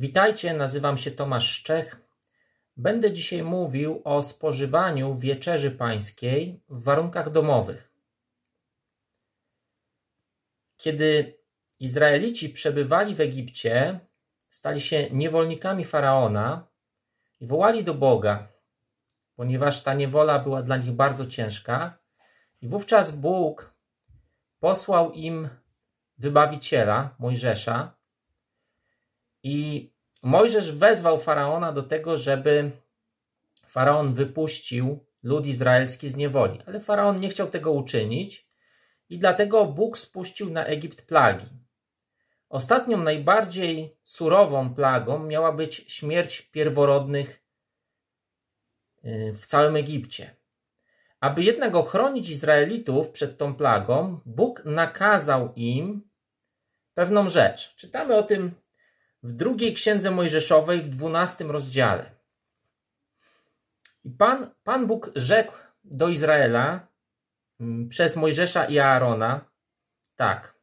Witajcie, nazywam się Tomasz Szczech. Będę dzisiaj mówił o spożywaniu wieczerzy pańskiej w warunkach domowych. Kiedy Izraelici przebywali w Egipcie, stali się niewolnikami faraona i wołali do Boga, ponieważ ta niewola była dla nich bardzo ciężka, i wówczas Bóg posłał im wybawiciela Mojżesza i Mojżesz wezwał faraona do tego, żeby faraon wypuścił lud izraelski z niewoli, ale faraon nie chciał tego uczynić i dlatego Bóg spuścił na Egipt plagi. Ostatnią, najbardziej surową plagą miała być śmierć pierworodnych y, w całym Egipcie. Aby jednak ochronić Izraelitów przed tą plagą, Bóg nakazał im pewną rzecz. Czytamy o tym w drugiej księdze Mojżeszowej, w dwunastym rozdziale. I Pan, Pan Bóg rzekł do Izraela mm, przez Mojżesza i Aarona tak.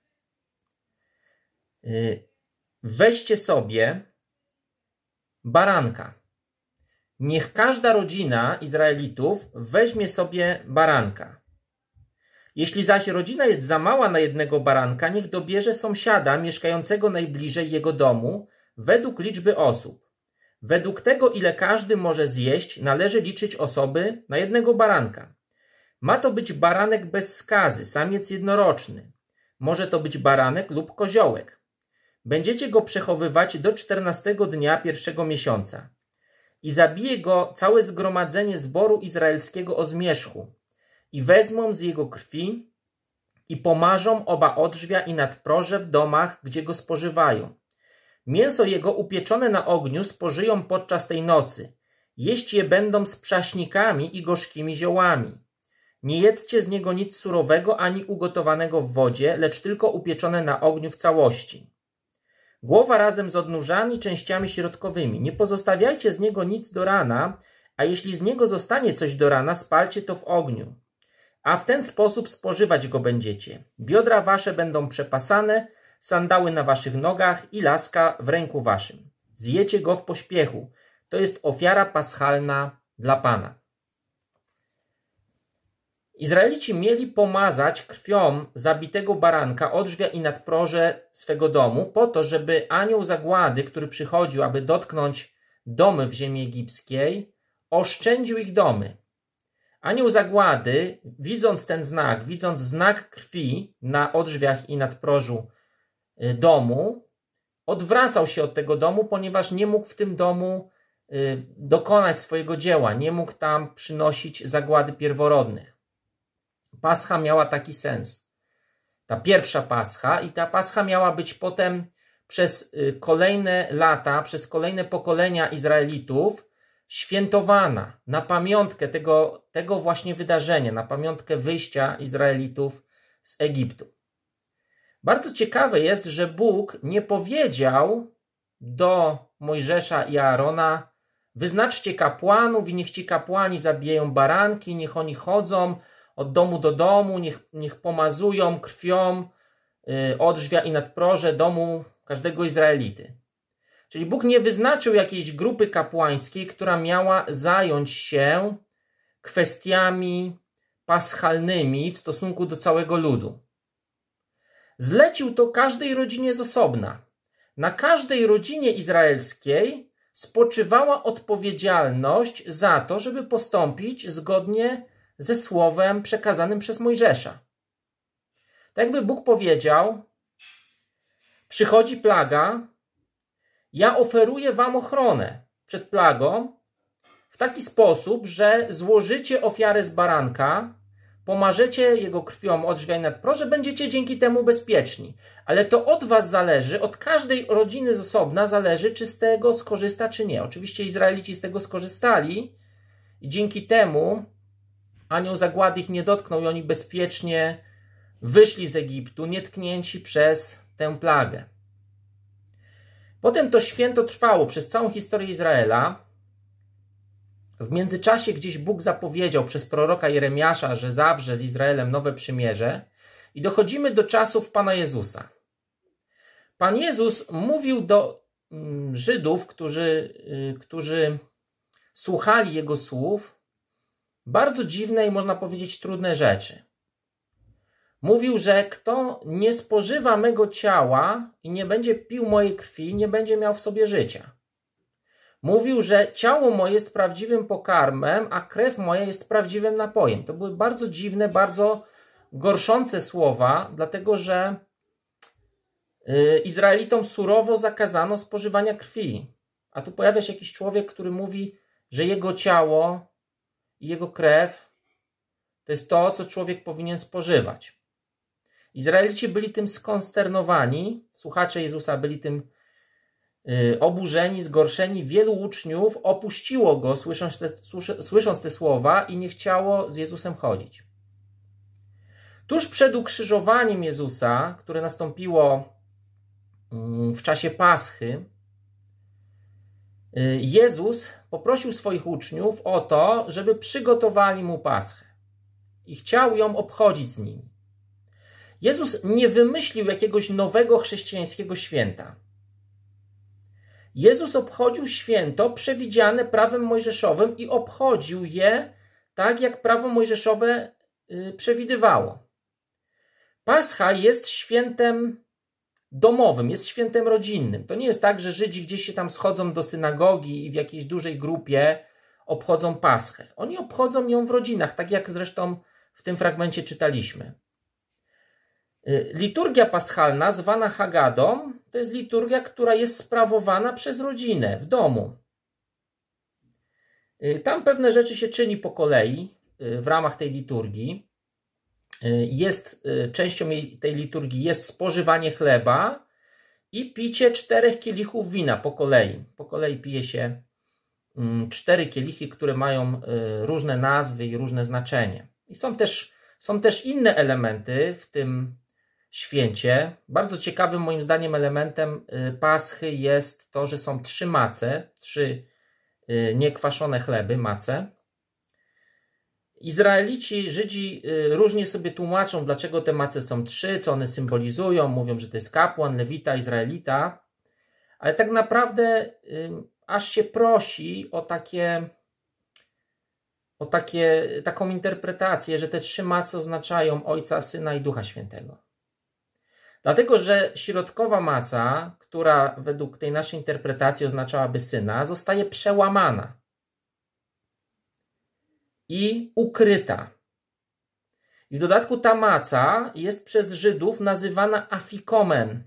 Y, weźcie sobie baranka. Niech każda rodzina Izraelitów weźmie sobie baranka. Jeśli zaś rodzina jest za mała na jednego baranka, niech dobierze sąsiada mieszkającego najbliżej jego domu, według liczby osób. Według tego, ile każdy może zjeść, należy liczyć osoby na jednego baranka. Ma to być baranek bez skazy, samiec jednoroczny. Może to być baranek lub koziołek. Będziecie go przechowywać do 14 dnia pierwszego miesiąca. I zabije go całe zgromadzenie zboru izraelskiego o zmierzchu. I wezmą z jego krwi i pomarzą oba odrzwia i nadproże w domach, gdzie go spożywają Mięso jego upieczone na ogniu spożyją podczas tej nocy. Jeść je będą z przaśnikami i gorzkimi ziołami. Nie jedzcie z niego nic surowego ani ugotowanego w wodzie, lecz tylko upieczone na ogniu w całości. Głowa razem z odnóżami, częściami środkowymi. Nie pozostawiajcie z niego nic do rana, a jeśli z niego zostanie coś do rana, spalcie to w ogniu. A w ten sposób spożywać go będziecie. Biodra wasze będą przepasane, sandały na waszych nogach i laska w ręku waszym. Zjecie go w pośpiechu. To jest ofiara paschalna dla Pana. Izraelici mieli pomazać krwią zabitego baranka od drzwi i nadproże swego domu, po to, żeby anioł zagłady, który przychodził, aby dotknąć domy w ziemi egipskiej, oszczędził ich domy. Anioł zagłady, widząc ten znak, widząc znak krwi na odrzwiach i nadprożu Y, domu, odwracał się od tego domu, ponieważ nie mógł w tym domu y, dokonać swojego dzieła, nie mógł tam przynosić zagłady pierworodnych. Pascha miała taki sens. Ta pierwsza pascha i ta pascha miała być potem przez y, kolejne lata, przez kolejne pokolenia Izraelitów świętowana na pamiątkę tego, tego właśnie wydarzenia, na pamiątkę wyjścia Izraelitów z Egiptu. Bardzo ciekawe jest, że Bóg nie powiedział do Mojżesza i Aarona: Wyznaczcie kapłanów i niech ci kapłani zabijają baranki, niech oni chodzą od domu do domu, niech, niech pomazują krwią yy, od drzwia i nadproże domu każdego Izraelity. Czyli Bóg nie wyznaczył jakiejś grupy kapłańskiej, która miała zająć się kwestiami paschalnymi w stosunku do całego ludu. Zlecił to każdej rodzinie z osobna. Na każdej rodzinie izraelskiej spoczywała odpowiedzialność za to, żeby postąpić zgodnie ze słowem przekazanym przez Mojżesza. Tak by Bóg powiedział: Przychodzi plaga, ja oferuję wam ochronę przed plagą w taki sposób, że złożycie ofiarę z baranka, pomarzecie jego krwią od nad nadproże, będziecie dzięki temu bezpieczni. Ale to od was zależy, od każdej rodziny z osobna zależy, czy z tego skorzysta, czy nie. Oczywiście Izraelici z tego skorzystali i dzięki temu anioł zagłady ich nie dotknął i oni bezpiecznie wyszli z Egiptu, nietknięci przez tę plagę. Potem to święto trwało przez całą historię Izraela, w międzyczasie gdzieś Bóg zapowiedział przez proroka Jeremiasza, że zawrze z Izraelem nowe przymierze, i dochodzimy do czasów Pana Jezusa. Pan Jezus mówił do mm, Żydów, którzy, y, którzy słuchali Jego słów, bardzo dziwne i można powiedzieć trudne rzeczy. Mówił, że kto nie spożywa mego ciała i nie będzie pił mojej krwi, nie będzie miał w sobie życia. Mówił, że ciało moje jest prawdziwym pokarmem, a krew moja jest prawdziwym napojem. To były bardzo dziwne, bardzo gorszące słowa, dlatego że y, Izraelitom surowo zakazano spożywania krwi. A tu pojawia się jakiś człowiek, który mówi, że jego ciało i jego krew to jest to, co człowiek powinien spożywać. Izraelici byli tym skonsternowani, słuchacze Jezusa byli tym Y, oburzeni, zgorszeni, wielu uczniów opuściło go, słysząc te, słysząc te słowa, i nie chciało z Jezusem chodzić. Tuż przed ukrzyżowaniem Jezusa, które nastąpiło mm, w czasie Paschy, y, Jezus poprosił swoich uczniów o to, żeby przygotowali mu Paschę i chciał ją obchodzić z nimi. Jezus nie wymyślił jakiegoś nowego chrześcijańskiego święta. Jezus obchodził święto przewidziane prawem mojżeszowym i obchodził je tak, jak prawo mojżeszowe y, przewidywało. Pascha jest świętem domowym, jest świętem rodzinnym. To nie jest tak, że Żydzi gdzieś się tam schodzą do synagogi i w jakiejś dużej grupie obchodzą Paschę. Oni obchodzą ją w rodzinach, tak jak zresztą w tym fragmencie czytaliśmy. Y, liturgia paschalna, zwana Hagadą, to jest liturgia, która jest sprawowana przez rodzinę w domu. Y, tam pewne rzeczy się czyni po kolei y, w ramach tej liturgii. Jest, częścią tej liturgii jest spożywanie chleba i picie czterech kielichów wina po kolei. Po kolei pije się mm, cztery kielichy, które mają różne nazwy i różne znaczenie. I są też, są też inne elementy w tym święcie. Bardzo ciekawym moim zdaniem elementem y, paschy jest to, że są trzy mace, trzy y, niekwaszone chleby, mace. Izraelici, Żydzi y, różnie sobie tłumaczą, dlaczego te mace są trzy, co one symbolizują. Mówią, że to jest kapłan, lewita, Izraelita. Ale tak naprawdę aż się prosi o takie o takie, taką interpretację, że te trzy mace oznaczają Ojca, Syna i Ducha Świętego. Dlatego, że środkowa maca, która według tej naszej interpretacji oznaczałaby syna, zostaje przełamana i ukryta. I w dodatku ta maca jest przez Żydów nazywana afikomen.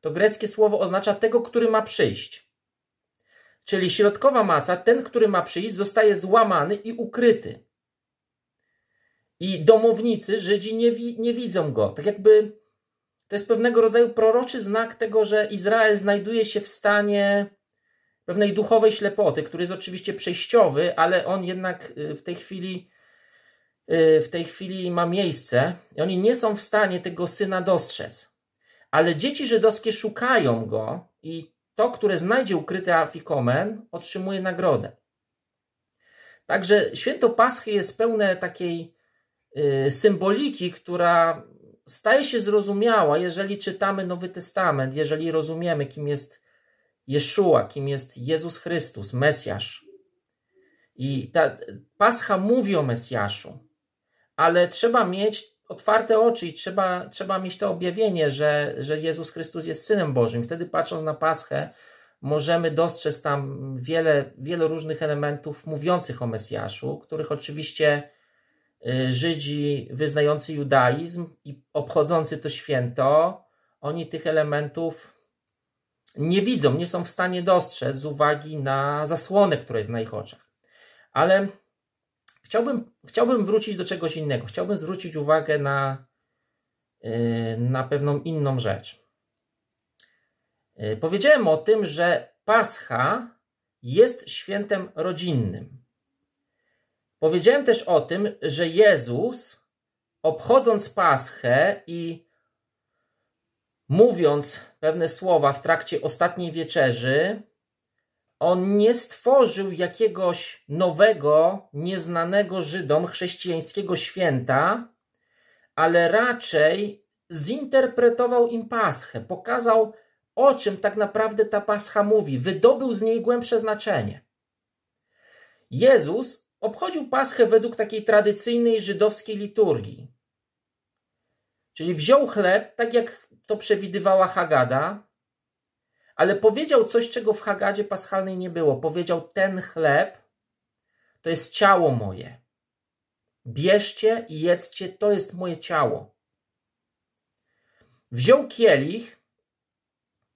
To greckie słowo oznacza tego, który ma przyjść. Czyli środkowa maca, ten, który ma przyjść, zostaje złamany i ukryty. I domownicy, Żydzi, nie, wi- nie widzą go. Tak jakby to jest pewnego rodzaju proroczy znak tego, że Izrael znajduje się w stanie pewnej duchowej ślepoty, który jest oczywiście przejściowy, ale on jednak y, w tej chwili y, w tej chwili ma miejsce i oni nie są w stanie tego syna dostrzec. Ale dzieci żydowskie szukają go i to, które znajdzie ukryte afikomen, otrzymuje nagrodę. Także święto Paschy jest pełne takiej y, symboliki, która staje się zrozumiała, jeżeli czytamy Nowy Testament, jeżeli rozumiemy, kim jest Jeszua, kim jest Jezus Chrystus, Mesjasz. I ta Pascha mówi o Mesjaszu, ale trzeba mieć otwarte oczy i trzeba, trzeba mieć to objawienie, że, że Jezus Chrystus jest Synem Bożym. Wtedy patrząc na Paschę, możemy dostrzec tam wiele, wiele różnych elementów mówiących o Mesjaszu, których oczywiście Y, Żydzi wyznający judaizm i obchodzący to święto, oni tych elementów nie widzą, nie są w stanie dostrzec z uwagi na zasłonę, która jest na ich oczach. Ale chciałbym, chciałbym wrócić do czegoś innego. Chciałbym zwrócić uwagę na, y, na pewną inną rzecz. Y, powiedziałem o tym, że Pascha jest świętem rodzinnym. Powiedziałem też o tym, że Jezus, obchodząc Paschę i mówiąc pewne słowa w trakcie ostatniej wieczerzy, on nie stworzył jakiegoś nowego, nieznanego Żydom chrześcijańskiego święta, ale raczej zinterpretował im Paschę, pokazał, o czym tak naprawdę ta Pascha mówi, wydobył z niej głębsze znaczenie. Jezus obchodził Paschę według takiej tradycyjnej żydowskiej liturgii. Czyli wziął chleb, tak jak to przewidywała Hagada, ale powiedział coś, czego w Hagadzie paschalnej nie było. Powiedział: Ten chleb to jest ciało moje. Bierzcie i jedzcie, to jest moje ciało. Wziął kielich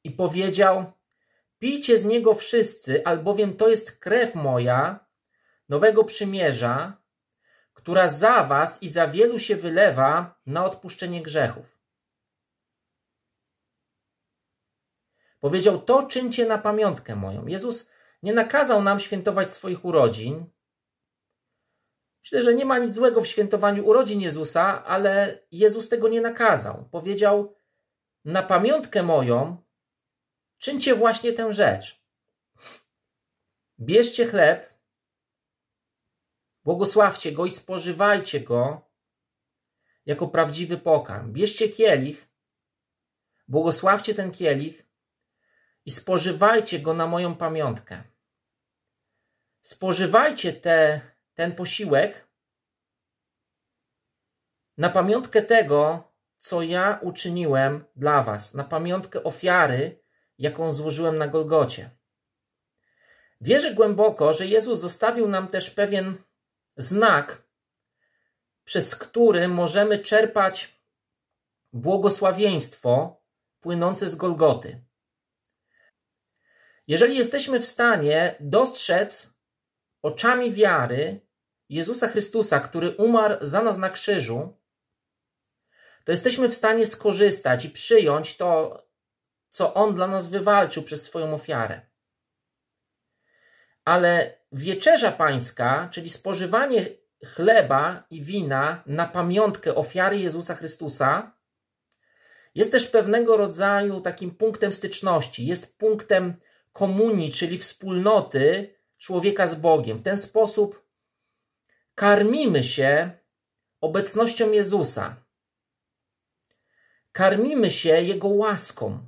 i powiedział: Pijcie z niego wszyscy, albowiem to jest krew moja, nowego przymierza, która za was i za wielu się wylewa na odpuszczenie grzechów. Powiedział: To czyńcie na pamiątkę moją. Jezus nie nakazał nam świętować swoich urodzin. Myślę, że nie ma nic złego w świętowaniu urodzin Jezusa, ale Jezus tego nie nakazał. Powiedział: Na pamiątkę moją czyńcie właśnie tę rzecz. Bierzcie chleb Błogosławcie go i spożywajcie go jako prawdziwy pokarm. Bierzcie kielich, błogosławcie ten kielich i spożywajcie go na moją pamiątkę. Spożywajcie te, ten posiłek na pamiątkę tego, co ja uczyniłem dla Was, na pamiątkę ofiary, jaką złożyłem na Golgocie. Wierzę głęboko, że Jezus zostawił nam też pewien znak, przez który możemy czerpać błogosławieństwo płynące z Golgoty. Jeżeli jesteśmy w stanie dostrzec oczami wiary Jezusa Chrystusa, który umarł za nas na krzyżu, to jesteśmy w stanie skorzystać i przyjąć to, co On dla nas wywalczył przez swoją ofiarę. Ale Wieczerza Pańska, czyli spożywanie chleba i wina na pamiątkę ofiary Jezusa Chrystusa, jest też pewnego rodzaju takim punktem styczności, jest punktem komunii, czyli wspólnoty człowieka z Bogiem. W ten sposób karmimy się obecnością Jezusa. Karmimy się Jego łaską.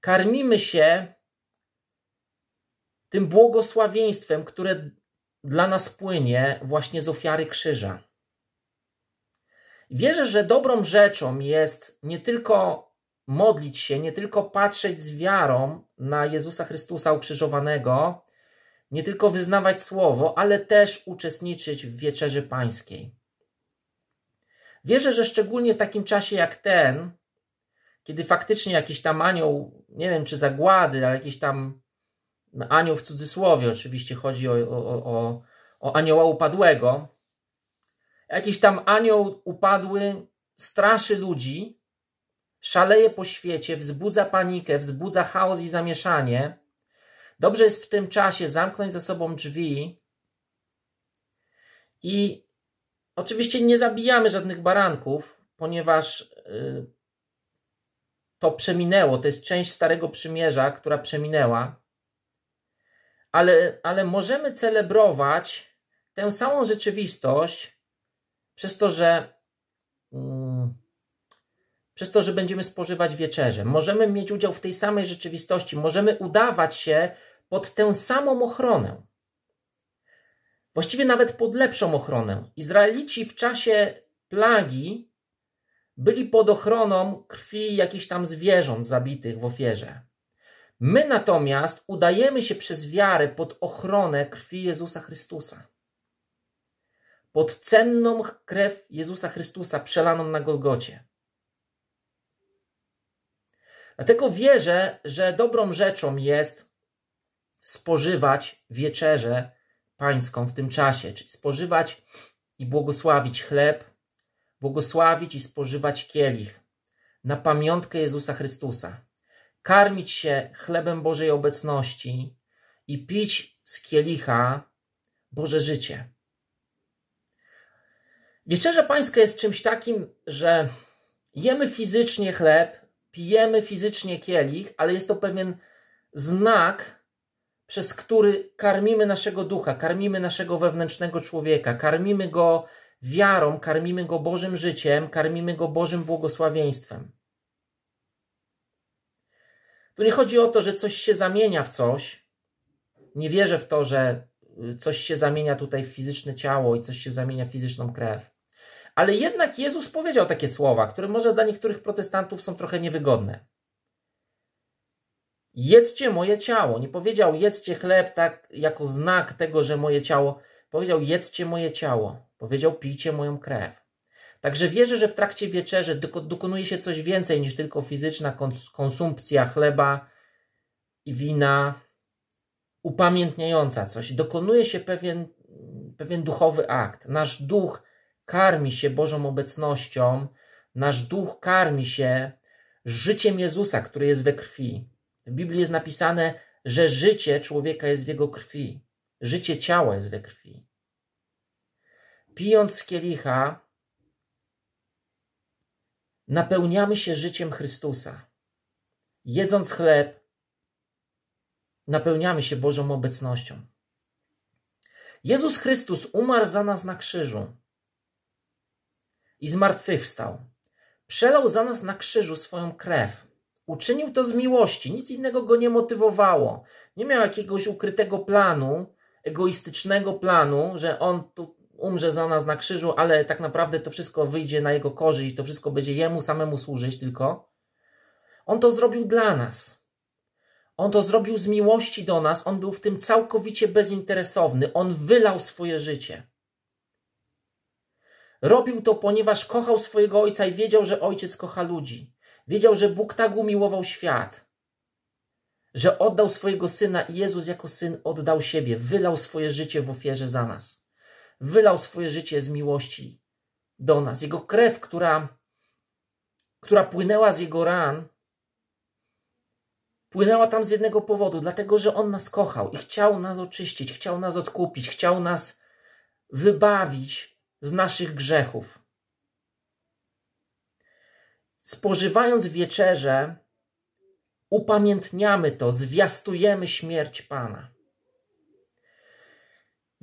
Karmimy się tym błogosławieństwem, które dla nas płynie właśnie z ofiary krzyża. Wierzę, że dobrą rzeczą jest nie tylko modlić się, nie tylko patrzeć z wiarą na Jezusa Chrystusa ukrzyżowanego, nie tylko wyznawać słowo, ale też uczestniczyć w wieczerzy pańskiej. Wierzę, że szczególnie w takim czasie jak ten, kiedy faktycznie jakiś tam anioł, nie wiem czy zagłady, ale jakiś tam anioł w cudzysłowie oczywiście, chodzi o, o, o, o anioła upadłego. Jakiś tam anioł upadły straszy ludzi, szaleje po świecie, wzbudza panikę, wzbudza chaos i zamieszanie. Dobrze jest w tym czasie zamknąć za sobą drzwi i oczywiście nie zabijamy żadnych baranków, ponieważ y, to przeminęło, to jest część Starego Przymierza, która przeminęła ale, ale możemy celebrować tę samą rzeczywistość przez to, że mm, przez to, że będziemy spożywać wieczerze. Możemy mieć udział w tej samej rzeczywistości, możemy udawać się pod tę samą ochronę. Właściwie nawet pod lepszą ochronę. Izraelici w czasie plagi byli pod ochroną krwi jakichś tam zwierząt zabitych w ofierze. My natomiast udajemy się przez wiarę pod ochronę krwi Jezusa Chrystusa. Pod cenną krew Jezusa Chrystusa przelaną na Golgocie. Dlatego wierzę, że dobrą rzeczą jest spożywać wieczerzę pańską w tym czasie, czyli spożywać i błogosławić chleb, błogosławić i spożywać kielich na pamiątkę Jezusa Chrystusa karmić się chlebem Bożej obecności i pić z kielicha Boże życie. Wieczerza Pańska jest czymś takim, że jemy fizycznie chleb, pijemy fizycznie kielich, ale jest to pewien znak, przez który karmimy naszego ducha, karmimy naszego wewnętrznego człowieka, karmimy go wiarą, karmimy go Bożym życiem, karmimy go Bożym błogosławieństwem. Tu nie chodzi o to, że coś się zamienia w coś. Nie wierzę w to, że y, coś się zamienia tutaj w fizyczne ciało i coś się zamienia w fizyczną krew. Ale jednak Jezus powiedział takie słowa, które może dla niektórych protestantów są trochę niewygodne. Jedzcie moje ciało. Nie powiedział jedzcie chleb tak jako znak tego, że moje ciało. Powiedział jedzcie moje ciało. Powiedział pijcie moją krew. Także wierzę, że w trakcie wieczerzy dokonuje się coś więcej niż tylko fizyczna konsumpcja chleba i wina, upamiętniająca coś. Dokonuje się pewien, pewien duchowy akt. Nasz duch karmi się Bożą obecnością, nasz duch karmi się życiem Jezusa, które jest we krwi. W Biblii jest napisane, że życie człowieka jest w jego krwi, życie ciała jest we krwi. Pijąc z kielicha, napełniamy się życiem Chrystusa. Jedząc chleb, napełniamy się Bożą obecnością. Jezus Chrystus umarł za nas na krzyżu i zmartwychwstał. Przelał za nas na krzyżu swoją krew. Uczynił to z miłości, nic innego go nie motywowało. Nie miał jakiegoś ukrytego planu, egoistycznego planu, że on tu umrze za nas na krzyżu, ale tak naprawdę to wszystko wyjdzie na jego korzyść, to wszystko będzie jemu samemu służyć tylko. On to zrobił dla nas. On to zrobił z miłości do nas, on był w tym całkowicie bezinteresowny, on wylał swoje życie. Robił to, ponieważ kochał swojego ojca i wiedział, że ojciec kocha ludzi. Wiedział, że Bóg tak umiłował świat, że oddał swojego syna i Jezus jako syn oddał siebie, wylał swoje życie w ofierze za nas wylał swoje życie z miłości do nas. Jego krew, która, która płynęła z jego ran, płynęła tam z jednego powodu, dlatego że on nas kochał i chciał nas oczyścić, chciał nas odkupić, chciał nas wybawić z naszych grzechów. Spożywając wieczerze, upamiętniamy to, zwiastujemy śmierć Pana.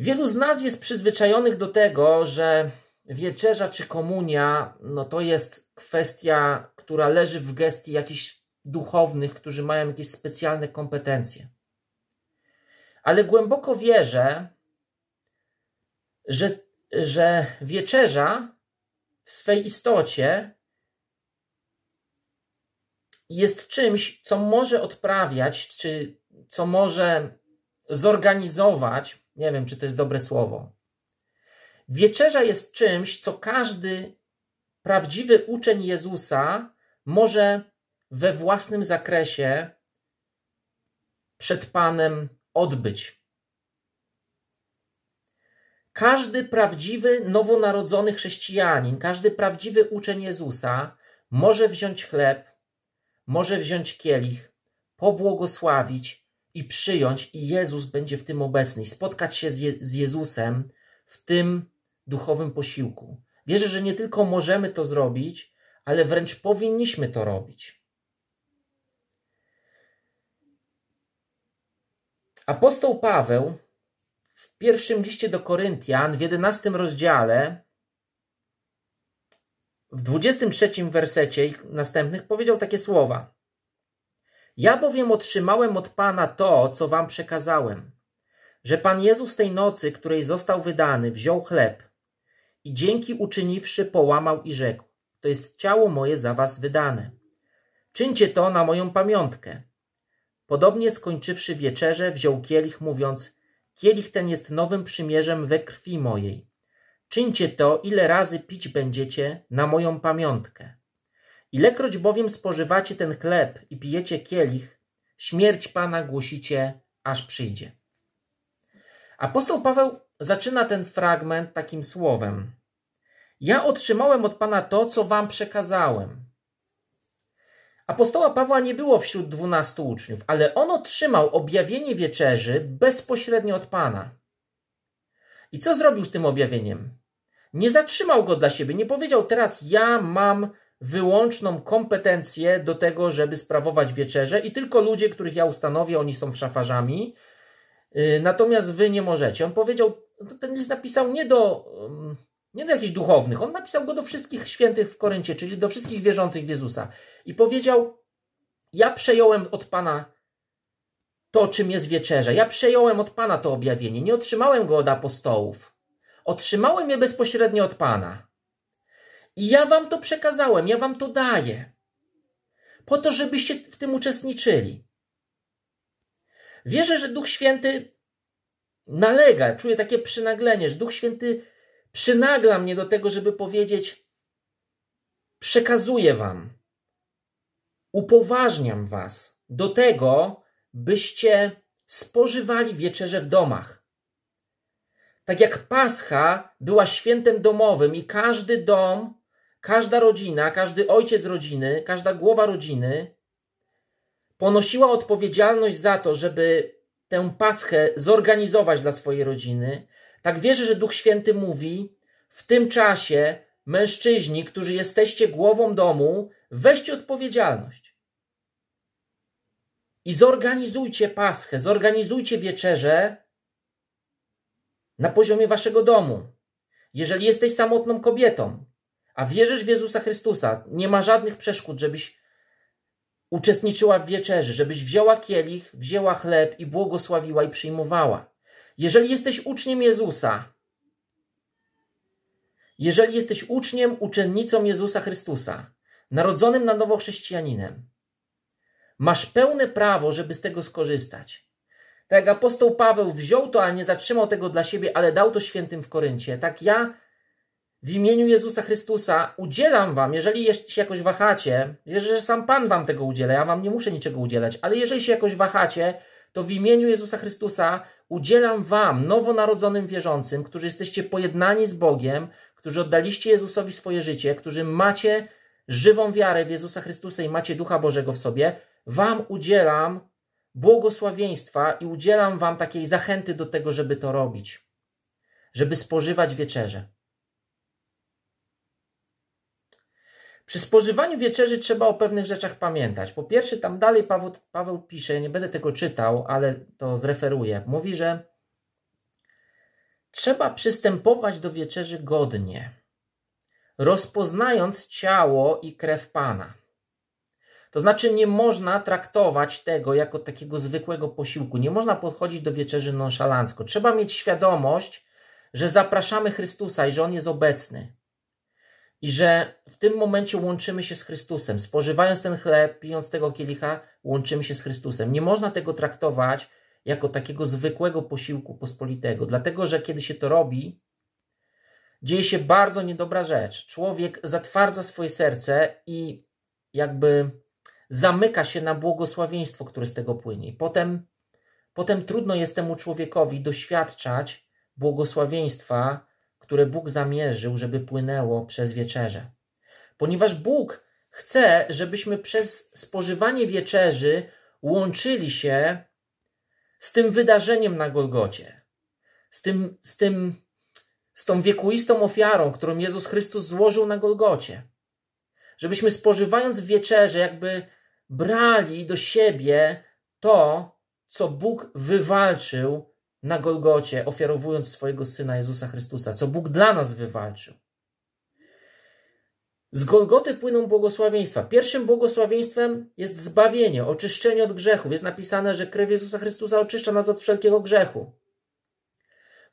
Wielu z nas jest przyzwyczajonych do tego, że wieczerza czy komunia no to jest kwestia, która leży w gestii jakichś duchownych, którzy mają jakieś specjalne kompetencje. Ale głęboko wierzę, że, że wieczerza w swej istocie jest czymś, co może odprawiać, czy co może zorganizować, nie wiem czy to jest dobre słowo. Wieczerza jest czymś, co każdy prawdziwy uczeń Jezusa może we własnym zakresie przed Panem odbyć. Każdy prawdziwy nowonarodzony chrześcijanin, każdy prawdziwy uczeń Jezusa może wziąć chleb, może wziąć kielich, pobłogosławić i przyjąć, i Jezus będzie w tym obecny. I spotkać się z, Je z Jezusem w tym duchowym posiłku. Wierzę, że nie tylko możemy to zrobić, ale wręcz powinniśmy to robić. Apostoł Paweł w pierwszym liście do Koryntian w 11 rozdziale w 23 wersecie następnych powiedział takie słowa. Ja bowiem otrzymałem od Pana to, co wam przekazałem, że Pan Jezus tej nocy, której został wydany, wziął chleb i dzięki uczyniwszy połamał i rzekł: To jest ciało moje za was wydane. Czyńcie to na moją pamiątkę. Podobnie skończywszy wieczerze, wziął kielich, mówiąc: Kielich ten jest nowym przymierzem we krwi mojej. Czyńcie to, ile razy pić będziecie na moją pamiątkę. Ilekroć bowiem spożywacie ten chleb i pijecie kielich, śmierć Pana głosicie, aż przyjdzie. Apostoł Paweł zaczyna ten fragment takim słowem: Ja otrzymałem od Pana to, co Wam przekazałem. Apostoła Pawła nie było wśród dwunastu uczniów, ale on otrzymał objawienie wieczerzy bezpośrednio od Pana. I co zrobił z tym objawieniem? Nie zatrzymał go dla siebie, nie powiedział teraz: Ja mam wyłączną kompetencję do tego, żeby sprawować wieczerze i tylko ludzie, których ja ustanowię, oni są szafarzami, y, natomiast wy nie możecie. On powiedział, no ten list napisał nie do, nie do jakichś duchownych, on napisał go do wszystkich świętych w Koryncie, czyli do wszystkich wierzących w Jezusa i powiedział, ja przejąłem od Pana to, czym jest wieczerza. Ja przejąłem od Pana to objawienie. Nie otrzymałem go od apostołów. Otrzymałem je bezpośrednio od Pana. I ja wam to przekazałem, ja wam to daję. Po to, żebyście w tym uczestniczyli. Wierzę, że Duch Święty nalega, czuję takie przynaglenie, że Duch Święty przynagla mnie do tego, żeby powiedzieć: Przekazuję wam, upoważniam was do tego, byście spożywali wieczerze w domach. Tak jak Pascha była świętem domowym i każdy dom każda rodzina, każdy ojciec rodziny, każda głowa rodziny ponosiła odpowiedzialność za to, żeby tę paschę zorganizować dla swojej rodziny, tak wierzę, że Duch Święty mówi: w tym czasie, mężczyźni, którzy jesteście głową domu, weźcie odpowiedzialność. I zorganizujcie paschę, zorganizujcie wieczerze na poziomie waszego domu. Jeżeli jesteś samotną kobietą, a wierzysz w Jezusa Chrystusa, nie ma żadnych przeszkód, żebyś uczestniczyła w wieczerzy, żebyś wzięła kielich, wzięła chleb i błogosławiła i przyjmowała. Jeżeli jesteś uczniem Jezusa, jeżeli jesteś uczniem, uczennicą Jezusa Chrystusa, narodzonym na nowo chrześcijaninem, masz pełne prawo, żeby z tego skorzystać. Tak jak apostoł Paweł wziął to, a nie zatrzymał tego dla siebie, ale dał to świętym w Koryncie, tak ja w imieniu Jezusa Chrystusa udzielam wam, jeżeli się jakoś wahacie, wierzę, że sam Pan wam tego udziela, ja wam nie muszę niczego udzielać, ale jeżeli się jakoś wahacie, to w imieniu Jezusa Chrystusa udzielam wam, nowonarodzonym wierzącym, którzy jesteście pojednani z Bogiem, którzy oddaliście Jezusowi swoje życie, którzy macie żywą wiarę w Jezusa Chrystusa i macie Ducha Bożego w sobie, wam udzielam błogosławieństwa i udzielam wam takiej zachęty do tego, żeby to robić, żeby spożywać wieczerze. Przy spożywaniu wieczerzy trzeba o pewnych rzeczach pamiętać. Po pierwsze, tam dalej Paweł, Paweł pisze, ja nie będę tego czytał, ale to zreferuję. Mówi, że trzeba przystępować do wieczerzy godnie, rozpoznając ciało i krew Pana. To znaczy, nie można traktować tego jako takiego zwykłego posiłku. Nie można podchodzić do wieczerzy nonszalancko. Trzeba mieć świadomość, że zapraszamy Chrystusa i że On jest obecny. I że w tym momencie łączymy się z Chrystusem. Spożywając ten chleb, pijąc tego kielicha, łączymy się z Chrystusem. Nie można tego traktować jako takiego zwykłego posiłku pospolitego, dlatego że kiedy się to robi, dzieje się bardzo niedobra rzecz. Człowiek zatwardza swoje serce i jakby zamyka się na błogosławieństwo, które z tego płynie. Potem, potem trudno jest temu człowiekowi doświadczać błogosławieństwa, które Bóg zamierzył, żeby płynęło przez wieczerze. Ponieważ Bóg chce, żebyśmy przez spożywanie wieczerzy łączyli się z tym wydarzeniem na Golgocie, z, tym, z, tym, z tą wiekuistą ofiarą, którą Jezus Chrystus złożył na Golgocie. Żebyśmy spożywając wieczerze, jakby brali do siebie to, co Bóg wywalczył na Golgocie, ofiarowując swojego Syna Jezusa Chrystusa, co Bóg dla nas wywalczył. Z Golgoty płyną błogosławieństwa. Pierwszym błogosławieństwem jest zbawienie, oczyszczenie od grzechów. Jest napisane, że krew Jezusa Chrystusa oczyszcza nas od wszelkiego grzechu.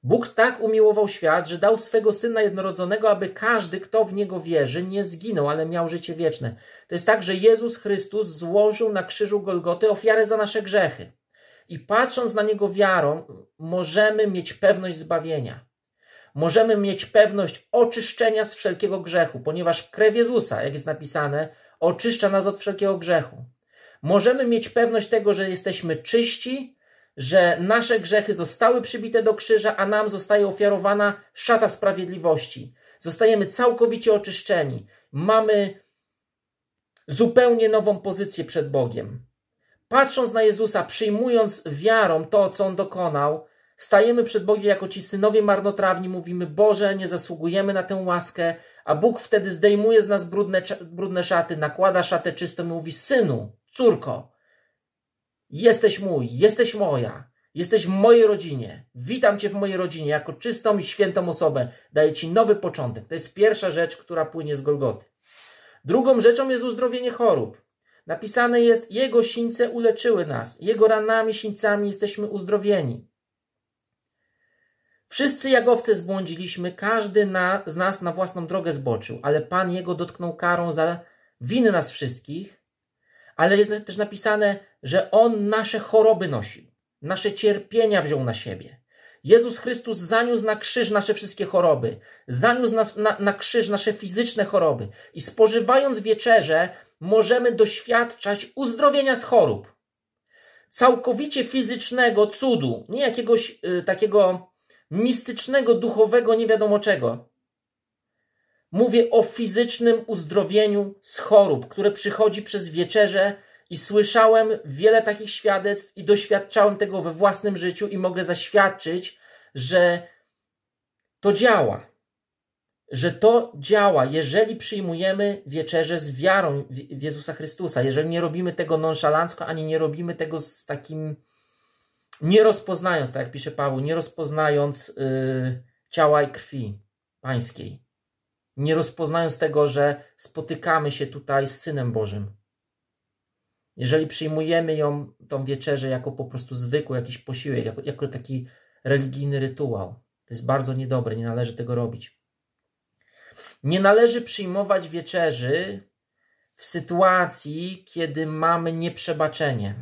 Bóg tak umiłował świat, że dał swego Syna jednorodzonego, aby każdy, kto w Niego wierzy, nie zginął, ale miał życie wieczne. To jest tak, że Jezus Chrystus złożył na krzyżu Golgoty ofiarę za nasze grzechy i patrząc na niego wiarą, możemy mieć pewność zbawienia. Możemy mieć pewność oczyszczenia z wszelkiego grzechu, ponieważ krew Jezusa, jak jest napisane, oczyszcza nas od wszelkiego grzechu. Możemy mieć pewność tego, że jesteśmy czyści, że nasze grzechy zostały przybite do krzyża, a nam zostaje ofiarowana szata sprawiedliwości. Zostajemy całkowicie oczyszczeni. Mamy zupełnie nową pozycję przed Bogiem. Patrząc na Jezusa, przyjmując wiarą to, co On dokonał, stajemy przed Bogiem jako ci synowie marnotrawni, mówimy: Boże, nie zasługujemy na tę łaskę, a Bóg wtedy zdejmuje z nas brudne, brudne szaty, nakłada szatę czystą i mówi: Synu, córko, jesteś mój, jesteś moja, jesteś w mojej rodzinie. Witam Cię w mojej rodzinie jako czystą i świętą osobę. Daję Ci nowy początek. To jest pierwsza rzecz, która płynie z Golgoty. Drugą rzeczą jest uzdrowienie chorób. Napisane jest, Jego sińce uleczyły nas, Jego ranami sińcami jesteśmy uzdrowieni. Wszyscy jagowce zbłądziliśmy, każdy na, z nas na własną drogę zboczył, ale Pan Jego dotknął karą za winy nas wszystkich, ale jest też napisane, że On nasze choroby nosił, nasze cierpienia wziął na siebie. Jezus Chrystus zaniósł na krzyż nasze wszystkie choroby, zaniósł nas na, na krzyż nasze fizyczne choroby i spożywając wieczerze, możemy doświadczać uzdrowienia z chorób. Całkowicie fizycznego cudu, nie jakiegoś y, takiego mistycznego, duchowego, nie wiadomo czego. Mówię o fizycznym uzdrowieniu z chorób, które przychodzi przez wieczerze i słyszałem wiele takich świadectw i doświadczałem tego we własnym życiu i mogę zaświadczyć, że to działa że to działa, jeżeli przyjmujemy wieczerze z wiarą w Jezusa Chrystusa, jeżeli nie robimy tego nonszalancko, ani nie robimy tego z takim, nie rozpoznając, tak jak pisze Paweł, nie rozpoznając yy, ciała i krwi pańskiej, nie rozpoznając tego, że spotykamy się tutaj z Synem Bożym. Jeżeli przyjmujemy ją, tą wieczerzę, jako po prostu zwykły jakiś posiłek, jako, jako taki religijny rytuał, to jest bardzo niedobre, nie należy tego robić. Nie należy przyjmować wieczerzy w sytuacji, kiedy mamy nieprzebaczenie.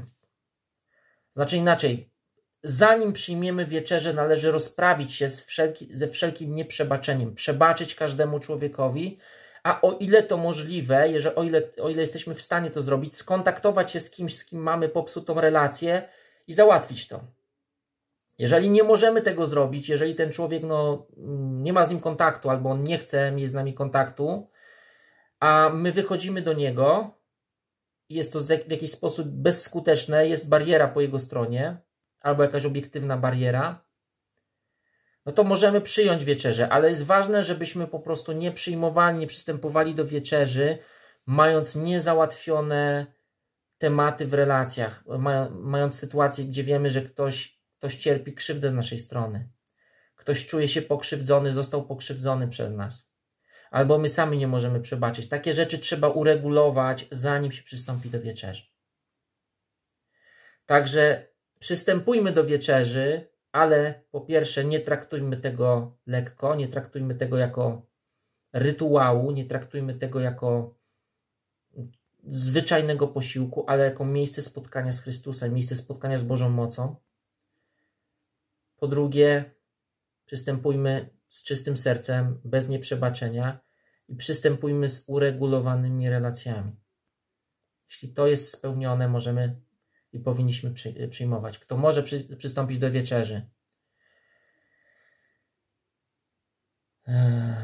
Znaczy inaczej, zanim przyjmiemy wieczerzę, należy rozprawić się wszelki, ze wszelkim nieprzebaczeniem, przebaczyć każdemu człowiekowi, a o ile to możliwe, jeżeli, o, ile, o ile jesteśmy w stanie to zrobić, skontaktować się z kimś, z kim mamy popsutą relację i załatwić to. Jeżeli nie możemy tego zrobić, jeżeli ten człowiek no, nie ma z nim kontaktu albo on nie chce mieć z nami kontaktu, a my wychodzimy do niego, jest to w jakiś sposób bezskuteczne, jest bariera po jego stronie albo jakaś obiektywna bariera, no to możemy przyjąć wieczerzę, ale jest ważne, żebyśmy po prostu nie przyjmowali, nie przystępowali do wieczerzy, mając niezałatwione tematy w relacjach, mając sytuację, gdzie wiemy, że ktoś Ktoś cierpi krzywdę z naszej strony. Ktoś czuje się pokrzywdzony, został pokrzywdzony przez nas. Albo my sami nie możemy przebaczyć. Takie rzeczy trzeba uregulować, zanim się przystąpi do wieczerzy. Także przystępujmy do wieczerzy, ale po pierwsze nie traktujmy tego lekko, nie traktujmy tego jako rytuału, nie traktujmy tego jako zwyczajnego posiłku, ale jako miejsce spotkania z Chrystusem, miejsce spotkania z Bożą mocą. Po drugie, przystępujmy z czystym sercem, bez nieprzebaczenia i przystępujmy z uregulowanymi relacjami. Jeśli to jest spełnione, możemy i powinniśmy przyjmować. Kto może przy, przystąpić do wieczerzy? Eee,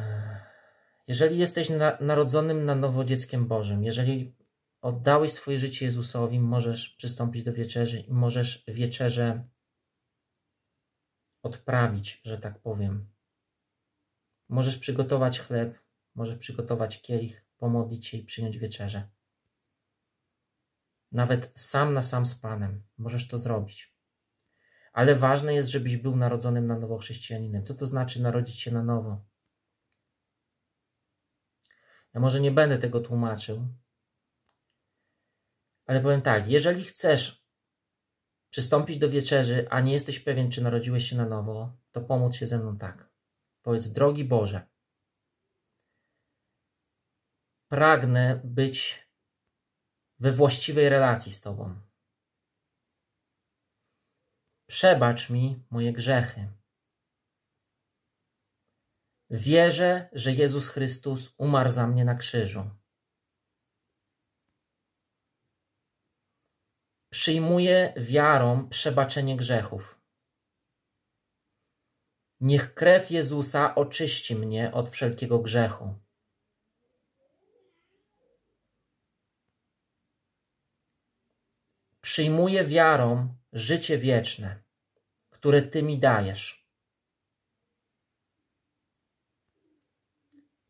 jeżeli jesteś na, narodzonym na nowo dzieckiem Bożym, jeżeli oddałeś swoje życie Jezusowi, możesz przystąpić do wieczerzy i możesz wieczerze odprawić, że tak powiem. Możesz przygotować chleb, możesz przygotować kielich, pomodlić się i przyjąć wieczerze. Nawet sam na sam z Panem możesz to zrobić. Ale ważne jest, żebyś był narodzonym na nowo chrześcijaninem. Co to znaczy narodzić się na nowo? Ja może nie będę tego tłumaczył, ale powiem tak: jeżeli chcesz przystąpić do wieczerzy, a nie jesteś pewien, czy narodziłeś się na nowo, to pomóc się ze mną tak. Powiedz, drogi Boże, pragnę być we właściwej relacji z Tobą. Przebacz mi moje grzechy. Wierzę, że Jezus Chrystus umarł za mnie na krzyżu. przyjmuje wiarą przebaczenie grzechów. Niech krew Jezusa oczyści mnie od wszelkiego grzechu. Przyjmuję wiarą życie wieczne, które Ty mi dajesz.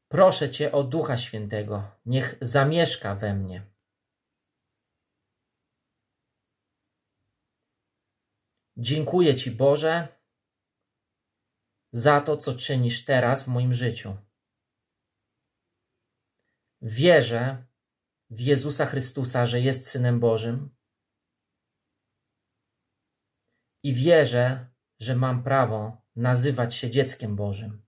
Proszę Cię o Ducha Świętego, niech zamieszka we mnie. Dziękuję Ci, Boże, za to, co czynisz teraz w moim życiu. Wierzę w Jezusa Chrystusa, że jest Synem Bożym i wierzę, że mam prawo nazywać się dzieckiem Bożym.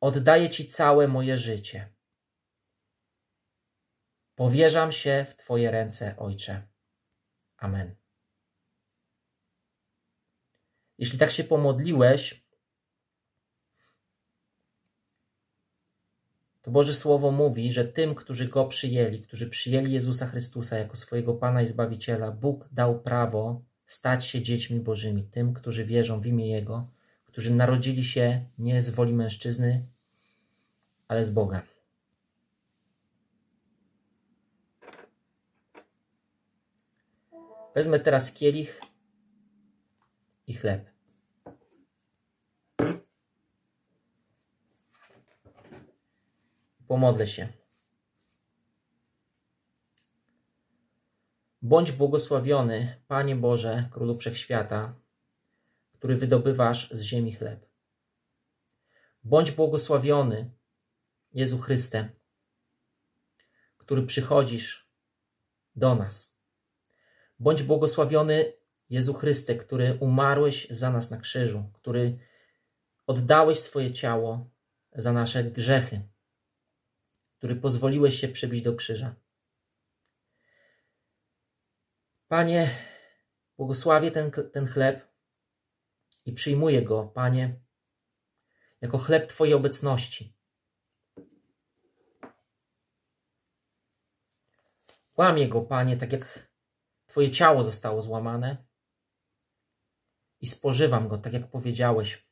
Oddaję Ci całe moje życie. Powierzam się w Twoje ręce, Ojcze. Amen. Jeśli tak się pomodliłeś, to Boże Słowo mówi, że tym, którzy Go przyjęli, którzy przyjęli Jezusa Chrystusa jako swojego Pana i Zbawiciela, Bóg dał prawo stać się dziećmi Bożymi, tym, którzy wierzą w imię Jego, którzy narodzili się nie z woli mężczyzny, ale z Boga. Wezmę teraz kielich i chleb. Pomodlę się. Bądź błogosławiony, Panie Boże, Królu Wszechświata, który wydobywasz z ziemi chleb. Bądź błogosławiony, Jezu Chryste, który przychodzisz do nas. Bądź błogosławiony Jezu Chryste, który umarłeś za nas na krzyżu, który oddałeś swoje ciało za nasze grzechy, który pozwoliłeś się przybić do krzyża. Panie, błogosławię ten, ten chleb i przyjmuję go, Panie, jako chleb Twojej obecności. Łamię go, Panie, tak jak Twoje ciało zostało złamane i spożywam go, tak jak powiedziałeś.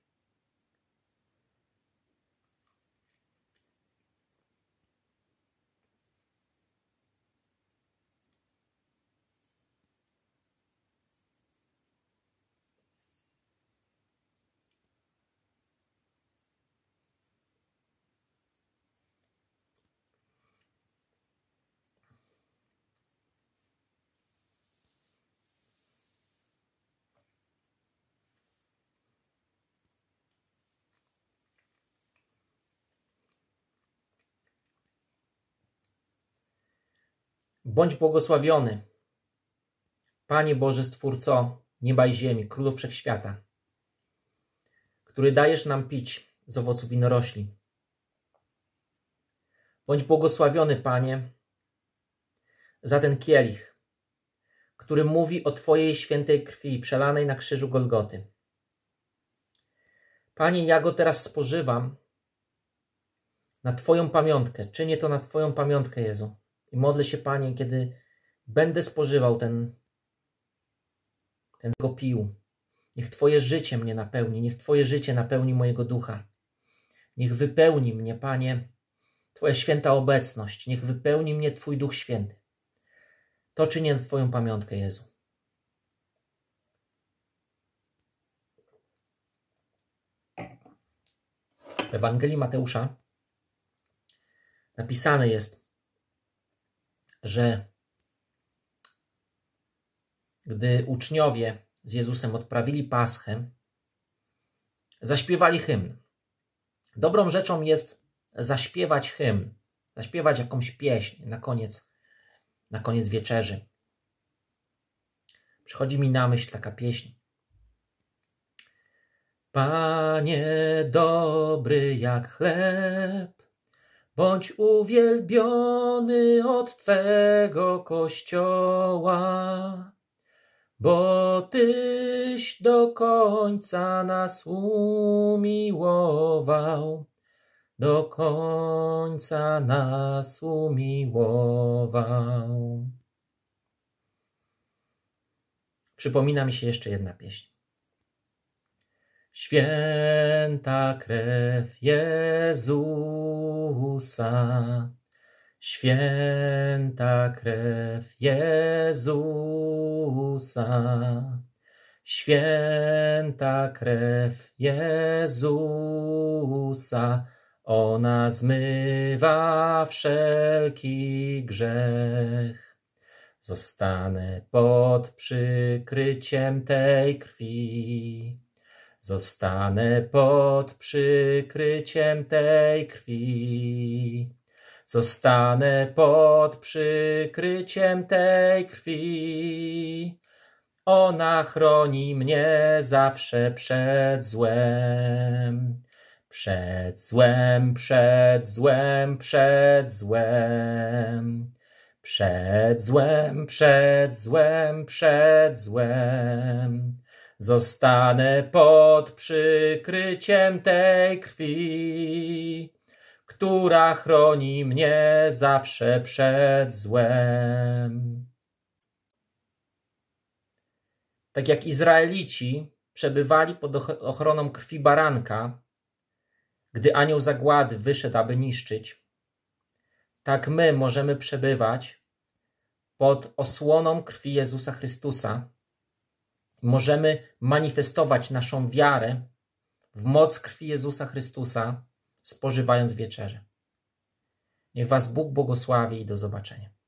Bądź błogosławiony, Panie Boże Stwórco nieba i ziemi, Królów Wszechświata, który dajesz nam pić z owoców winorośli. Bądź błogosławiony, Panie, za ten kielich, który mówi o Twojej świętej krwi przelanej na krzyżu Golgoty. Panie, ja go teraz spożywam na Twoją pamiątkę. Czynię to na Twoją pamiątkę, Jezu. I modlę się, Panie, kiedy będę spożywał ten, ten go pił. Niech Twoje życie mnie napełni, niech Twoje życie napełni mojego ducha. Niech wypełni mnie, Panie, Twoja święta obecność, niech wypełni mnie Twój Duch Święty. To czynię Twoją pamiątkę, Jezu. W Ewangelii Mateusza napisane jest: że gdy uczniowie z Jezusem odprawili Paschę, zaśpiewali hymn. Dobrą rzeczą jest zaśpiewać hymn, zaśpiewać jakąś pieśń na koniec, na koniec wieczerzy. Przychodzi mi na myśl taka pieśń. Panie dobry jak chleb, Bądź uwielbiony od Twego Kościoła, bo Tyś do końca nas umiłował, do końca nas umiłował. Przypomina mi się jeszcze jedna pieśń. Święta krew Jezusa, święta krew Jezusa, święta krew Jezusa, ona zmywa wszelki grzech. Zostanę pod przykryciem tej krwi. Zostanę pod przykryciem tej krwi. Zostanę pod przykryciem tej krwi. Ona chroni mnie zawsze przed złem. Przed złem, przed złem, przed złem. Przed złem, przed złem, przed złem. Przed złem zostanę pod przykryciem tej krwi, która chroni mnie zawsze przed złem. Tak jak Izraelici przebywali pod ochroną krwi baranka, gdy anioł zagłady wyszedł, aby niszczyć, tak my możemy przebywać pod osłoną krwi Jezusa Chrystusa możemy manifestować naszą wiarę w moc krwi Jezusa Chrystusa, spożywając wieczerze. Niech Was Bóg błogosławi i do zobaczenia.